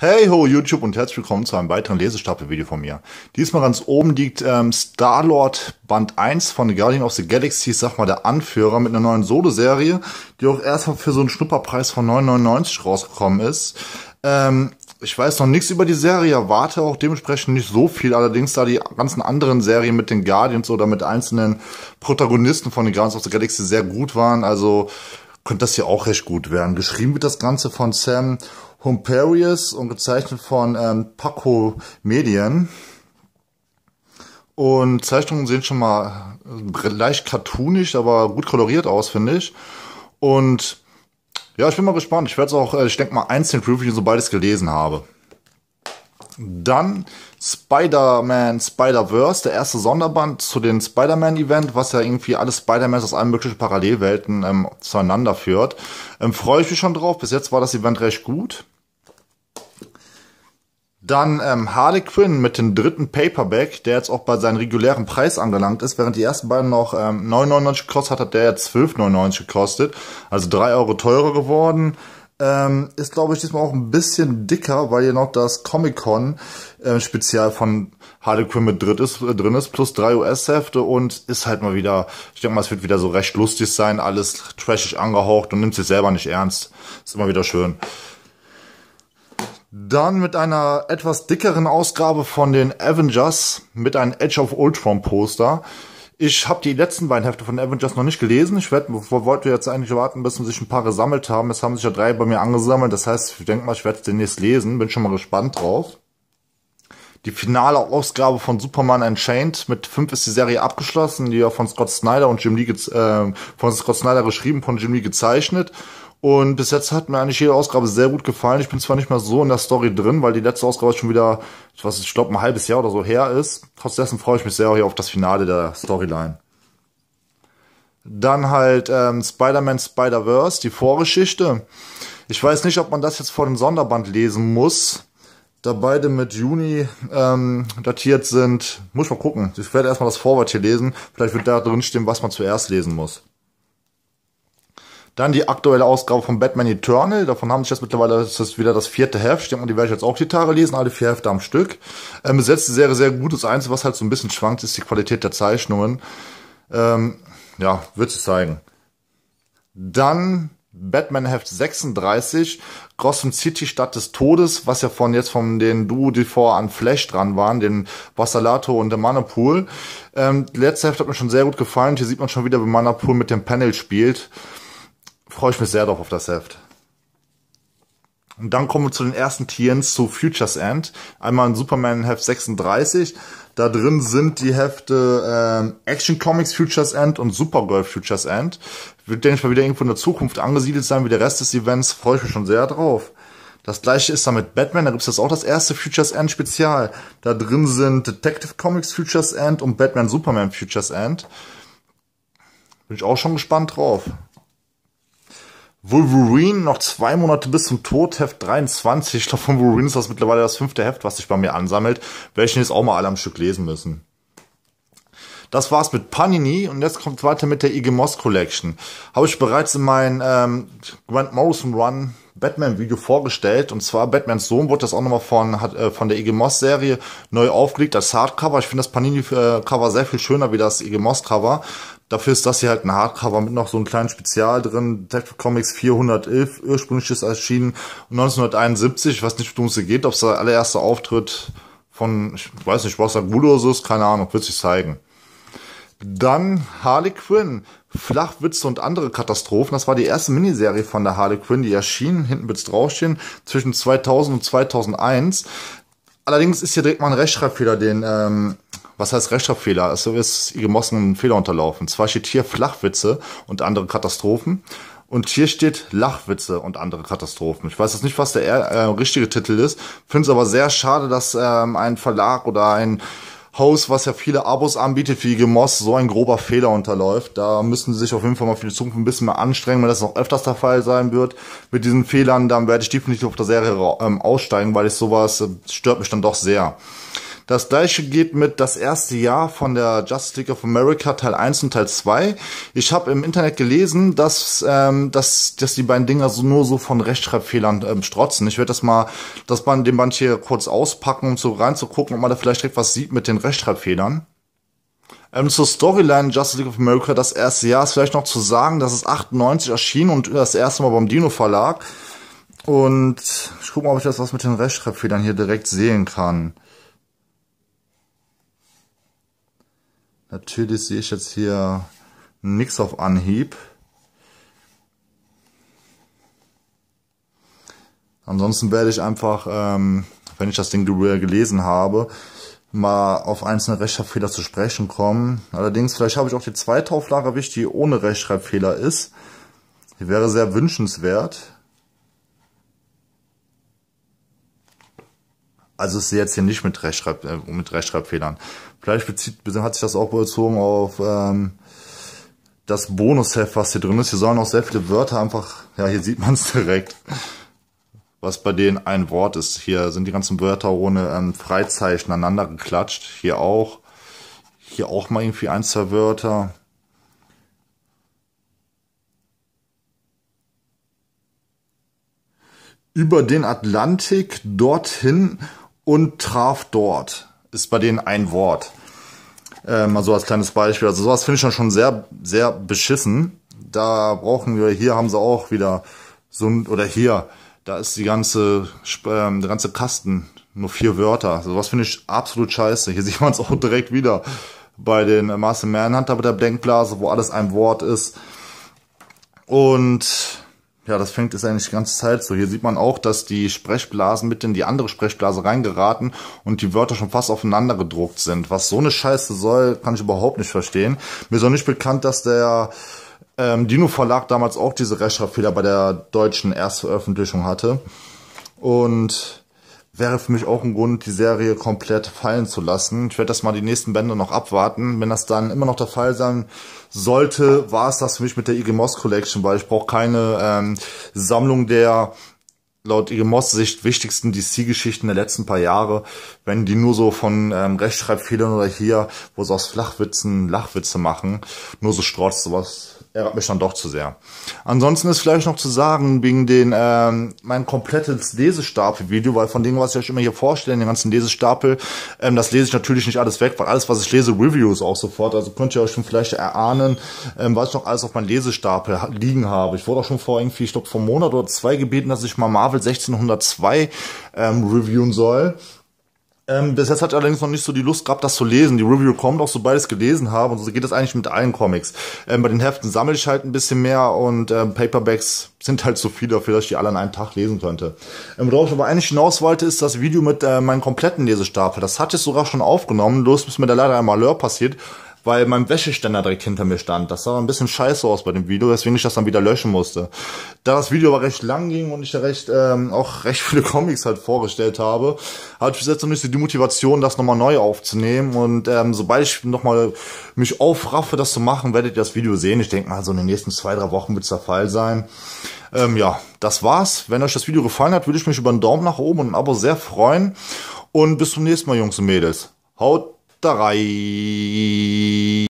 Hey ho YouTube und herzlich willkommen zu einem weiteren Lesestapel-Video von mir. Diesmal ganz oben liegt ähm, Star-Lord Band 1 von Guardian of the Galaxy, sag mal der Anführer, mit einer neuen Solo-Serie, die auch erstmal für so einen Schnupperpreis von 9,99 rausgekommen ist. Ähm, ich weiß noch nichts über die Serie, erwarte auch dementsprechend nicht so viel. Allerdings, da die ganzen anderen Serien mit den Guardians oder mit einzelnen Protagonisten von den Guardians of the Galaxy sehr gut waren, also könnte das hier auch recht gut werden. Geschrieben wird das Ganze von Sam Humperius und gezeichnet von ähm, Paco Medien. Und Zeichnungen sehen schon mal äh, leicht cartoonisch, aber gut koloriert aus, finde ich. Und ja, ich bin mal gespannt. Ich werde es auch, äh, ich denke mal, einzeln prüfen, sobald ich es gelesen habe. Dann Spider-Man, Spider-Verse, der erste Sonderband zu den Spider-Man-Event, was ja irgendwie alle Spider-Mans aus allen möglichen Parallelwelten ähm, zueinander führt. Ähm, Freue ich mich schon drauf. Bis jetzt war das Event recht gut. Dann ähm, Harley Quinn mit dem dritten Paperback, der jetzt auch bei seinem regulären Preis angelangt ist, während die ersten beiden noch ähm, 9,99 gekostet hat, hat der jetzt 12,99 gekostet, also drei Euro teurer geworden. Ähm, ist, glaube ich, diesmal auch ein bisschen dicker, weil hier noch das Comic-Con-Spezial äh, von Harlequin mit drin ist, äh, drin ist, plus drei US-Hefte und ist halt mal wieder, ich denke mal, es wird wieder so recht lustig sein, alles trashig angehaucht und nimmt sich selber nicht ernst. Ist immer wieder schön. Dann mit einer etwas dickeren Ausgabe von den Avengers mit einem Edge of Ultron Poster. Ich habe die letzten beiden Hefte von Avengers noch nicht gelesen. Ich werd, wollte jetzt eigentlich warten, bis sich ein paar gesammelt haben. Es haben sich ja drei bei mir angesammelt. Das heißt, ich denke mal, ich werde demnächst lesen. Bin schon mal gespannt drauf. Die finale Ausgabe von Superman Unchained. Mit fünf ist die Serie abgeschlossen, die ja von Scott Snyder und Jim Lee, äh, von Scott Snyder geschrieben, von Jim Lee gezeichnet. Und bis jetzt hat mir eigentlich jede Ausgabe sehr gut gefallen. Ich bin zwar nicht mehr so in der Story drin, weil die letzte Ausgabe schon wieder, ich weiß nicht, ich glaube, ein halbes Jahr oder so her ist. Trotzdem freue ich mich sehr hier auf das Finale der Storyline. Dann halt ähm, Spider-Man Spider-Verse, die Vorgeschichte. Ich weiß nicht, ob man das jetzt vor dem Sonderband lesen muss, da beide mit Juni ähm, datiert sind. Muss ich mal gucken. Ich werde erstmal das Vorwort hier lesen. Vielleicht wird da drin stehen, was man zuerst lesen muss. Dann die aktuelle Ausgabe von Batman Eternal. Davon haben sich jetzt mittlerweile, das ist wieder das vierte Heft. Ich denke mal, die werde ich jetzt auch Gitarre lesen, alle vier Hefte am Stück. Ähm, besetzt die Serie sehr gut. Das Einzige, was halt so ein bisschen schwankt, ist die Qualität der Zeichnungen. Ähm, ja, wird sich zeigen. Dann Batman Heft 36, Gotham City Stadt des Todes, was ja von jetzt von den Duo, die vorher an Flash dran waren, den Bassalato und der Manapool. Ähm, letzte Heft hat mir schon sehr gut gefallen. Hier sieht man schon wieder, wie Manapool mit dem Panel spielt freue ich mich sehr drauf auf das Heft. Und dann kommen wir zu den ersten TNs zu Futures End. Einmal in Superman Heft 36. Da drin sind die Hefte äh, Action Comics Futures End und Supergirl Futures End. Wird, denke ich mal, wieder irgendwo in der Zukunft angesiedelt sein, wie der Rest des Events. Freue ich mich schon sehr drauf. Das gleiche ist da mit Batman, da gibt's jetzt auch das erste Futures End Spezial. Da drin sind Detective Comics Futures End und Batman Superman Futures End. Bin ich auch schon gespannt drauf. Wolverine noch zwei Monate bis zum Tod, Heft 23. Ich glaube, von Wolverine ist das mittlerweile das fünfte Heft, was sich bei mir ansammelt. Welchen jetzt auch mal alle am Stück lesen müssen. Das war's mit Panini und jetzt kommt weiter mit der IG Moss Collection. Habe ich bereits in meinem ähm, Grant Morrison Run Batman-Video vorgestellt. Und zwar Batmans Sohn wurde das auch nochmal von, hat, äh, von der IG Moss-Serie neu aufgelegt als Hardcover. Ich finde das Panini-Cover äh, sehr viel schöner wie das IG Moss-Cover. Dafür ist das hier halt ein Hardcover mit noch so einem kleinen Spezial drin. Detective Comics 411, ursprünglich ist erschienen 1971. Ich weiß nicht, worum es hier geht, ob es der allererste Auftritt von, ich weiß nicht, was da gut oder so ist, keine Ahnung, wird sich zeigen. Dann Harley Quinn, Flachwitze und andere Katastrophen. Das war die erste Miniserie von der Harley Quinn, die erschien, hinten wird's draufstehen, zwischen 2000 und 2001. Allerdings ist hier direkt mal ein Rechtschreibfehler, den ähm, was heißt Rechtschreibfehler? Also ist gemossenen Fehler unterlaufen. Zwar steht hier Flachwitze und andere Katastrophen. Und hier steht Lachwitze und andere Katastrophen. Ich weiß jetzt nicht, was der äh, äh richtige Titel ist. Finde es aber sehr schade, dass ähm, ein Verlag oder ein Host, was ja viele Abos anbietet, wie Gemoss, so ein grober Fehler unterläuft. Da müssen sie sich auf jeden Fall mal für die Zukunft ein bisschen mehr anstrengen, wenn das noch öfters der Fall sein wird. Mit diesen Fehlern, dann werde ich definitiv auf der Serie ähm, aussteigen, weil ich sowas äh, stört mich dann doch sehr. Das gleiche geht mit das erste Jahr von der Justice League of America Teil 1 und Teil 2. Ich habe im Internet gelesen, dass, ähm, dass, dass die beiden Dinger so nur so von Rechtschreibfehlern ähm, strotzen. Ich werde das mal, das Band, den Band hier kurz auspacken, um so reinzugucken, ob man da vielleicht direkt was sieht mit den Rechtschreibfehlern. Ähm, zur Storyline Justice League of America das erste Jahr ist vielleicht noch zu sagen, dass es 98 erschien und das erste Mal beim Dino Verlag. Und ich gucke mal, ob ich das was mit den Rechtschreibfehlern hier direkt sehen kann. Natürlich sehe ich jetzt hier nichts auf Anhieb. Ansonsten werde ich einfach, ähm, wenn ich das Ding gelesen habe, mal auf einzelne Rechtschreibfehler zu sprechen kommen. Allerdings, vielleicht habe ich auch die zweite Auflage erwischt, die ohne Rechtschreibfehler ist. Die wäre sehr wünschenswert. Also ist jetzt hier nicht mit, Rechtschreib, äh, mit Rechtschreibfehlern. Vielleicht bezieht, hat sich das auch bezogen auf ähm, das Bonusheft, was hier drin ist. Hier sollen auch sehr viele Wörter einfach, ja, hier sieht man es direkt, was bei denen ein Wort ist. Hier sind die ganzen Wörter ohne ähm, Freizeichen aneinander geklatscht. Hier auch. Hier auch mal irgendwie ein, zwei Wörter. Über den Atlantik dorthin und traf dort. Ist bei denen ein Wort. Äh, mal so als kleines Beispiel. Also sowas finde ich dann schon sehr, sehr beschissen. Da brauchen wir, hier haben sie auch wieder so ein, oder hier, da ist die ganze, ähm, der ganze Kasten nur vier Wörter. Also sowas finde ich absolut scheiße. Hier sieht man es auch direkt wieder bei den Master Manhunter mit der Blankblase, wo alles ein Wort ist. Und ja, das fängt es eigentlich die ganze Zeit so. Hier sieht man auch, dass die Sprechblasen mit in die andere Sprechblase reingeraten und die Wörter schon fast aufeinander gedruckt sind. Was so eine Scheiße soll, kann ich überhaupt nicht verstehen. Mir ist auch nicht bekannt, dass der ähm, Dino-Verlag damals auch diese Rechtschreibfehler bei der deutschen Erstveröffentlichung hatte. Und wäre für mich auch ein Grund, die Serie komplett fallen zu lassen. Ich werde das mal die nächsten Bände noch abwarten. Wenn das dann immer noch der Fall sein sollte, war es das für mich mit der IG Moss Collection, weil ich brauche keine ähm, Sammlung der laut IG Moss Sicht wichtigsten DC-Geschichten der letzten paar Jahre, wenn die nur so von ähm, Rechtschreibfehlern oder hier, wo sie aus Flachwitzen Lachwitze machen, nur so strotzt sowas er hat mich dann doch zu sehr. Ansonsten ist vielleicht noch zu sagen, wegen den, ähm, mein komplettes Lesestapel-Video, weil von dem, was ich euch immer hier vorstelle, den ganzen Lesestapel, ähm, das lese ich natürlich nicht alles weg, weil alles, was ich lese, Reviews auch sofort. Also könnt ihr euch schon vielleicht erahnen, ähm, was ich noch alles auf meinem Lesestapel liegen habe. Ich wurde auch schon vor irgendwie, ich glaube, vor einem Monat oder zwei gebeten, dass ich mal Marvel 1602 ähm, reviewen soll. Ähm, bis jetzt hat er allerdings noch nicht so die Lust gehabt, das zu lesen. Die Review kommt auch, sobald ich es gelesen habe. Und so geht das eigentlich mit allen Comics. Ähm, bei den Heften sammle ich halt ein bisschen mehr und ähm, Paperbacks sind halt zu so viel dafür, dass ich die alle an einem Tag lesen könnte. Ähm, worauf ich aber eigentlich hinaus wollte, ist das Video mit äh, meinem kompletten Lesestapel. Das hatte ich sogar schon aufgenommen, bloß ist mir da leider ein Malheur passiert weil mein Wäscheständer direkt hinter mir stand. Das sah ein bisschen scheiße aus bei dem Video, weswegen ich das dann wieder löschen musste. Da das Video aber recht lang ging und ich da recht, ähm, auch recht viele Comics halt vorgestellt habe, hatte ich bis jetzt noch nicht so die Motivation, das nochmal neu aufzunehmen. Und ähm, sobald ich nochmal mich aufraffe, das zu machen, werdet ihr das Video sehen. Ich denke mal, so in den nächsten zwei, drei Wochen wird es der Fall sein. Ähm, ja, das war's. Wenn euch das Video gefallen hat, würde ich mich über einen Daumen nach oben und ein Abo sehr freuen. Und bis zum nächsten Mal, Jungs und Mädels. Haut っい。